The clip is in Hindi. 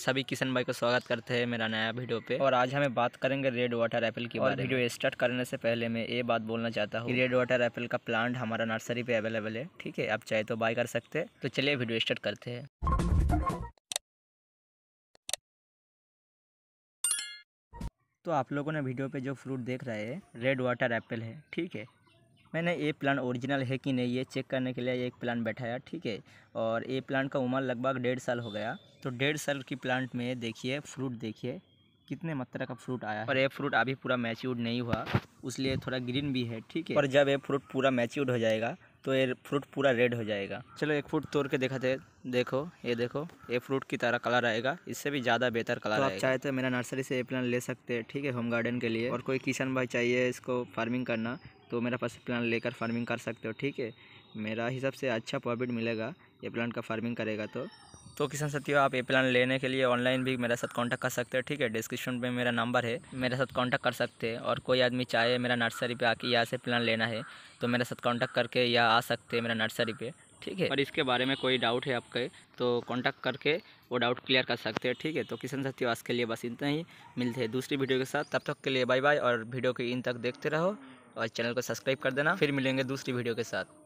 सभी किशन भाई को स्वागत करते हैं मेरा नया वीडियो पे और आज हमें बात करेंगे रेड वाटर एप्पल की और वीडियो स्टार्ट करने से पहले मैं ये बात बोलना चाहता हूँ रेड वाटर एप्पल का प्लांट हमारा नर्सरी पे अवेलेबल है ठीक है आप चाहे तो बाय कर सकते हैं तो चलिए वीडियो स्टार्ट करते हैं तो आप लोगों ने वीडियो पे जो फ्रूट देख रहे हैं रेड वाटर एप्पल है ठीक है मैंने ये प्लान ओरिजिनल है कि नहीं ये चेक करने के लिए एक प्लान बैठाया ठीक है और ये प्लांट का उम्र लगभग डेढ़ साल हो गया तो डेढ़ साल की प्लांट में देखिए फ्रूट देखिए कितने मात्रा का फ्रूट आया है और ये फ्रूट अभी पूरा मैच्योर नहीं हुआ उसलिए थोड़ा ग्रीन भी है ठीक है और जब ये फ्रूट पूरा मैच्योर हो जाएगा तो ये फ्रूट पूरा रेड हो जाएगा चलो एक फ्रूट तोड़ के दिखाते देखो ये देखो ये फ्रूट की तरह कलर आएगा इससे भी ज़्यादा बेहतर कलर तो आप चाहे तो मेरा नर्सरी से ये प्लान ले सकते हैं ठीक है होम गार्डन के लिए और कोई किसान भाई चाहिए इसको फार्मिंग करना तो मेरा फसल प्लान लेकर फार्मिंग कर सकते हो ठीक है मेरा हिसाब से अच्छा प्रॉफिट मिलेगा ये प्लान का फार्मिंग करेगा तो तो किसान साथियों आप ये प्लान लेने के लिए ऑनलाइन भी मेरे साथ कांटेक्ट कर सकते हो ठीक है डिस्क्रिप्शन में मेरा नंबर है मेरे साथ कांटेक्ट कर सकते हैं और कोई आदमी चाहे मेरा नर्सरी पे आके यहाँ से प्लान लेना है तो मेरे साथ कांटेक्ट करके या आ सकते हैं मेरा नर्सरी पे ठीक है और इसके बारे में कोई डाउट है आपके तो कॉन्टैक्ट करके वो डाउट क्लियर कर सकते हैं ठीक है तो किसान साथियों आज के लिए बस इतना ही मिलते हैं दूसरी वीडियो के साथ तब तक के लिए बाय बाय और वीडियो के इन तक देखते रहो और चैनल को सब्सक्राइब कर देना फिर मिलेंगे दूसरी वीडियो के साथ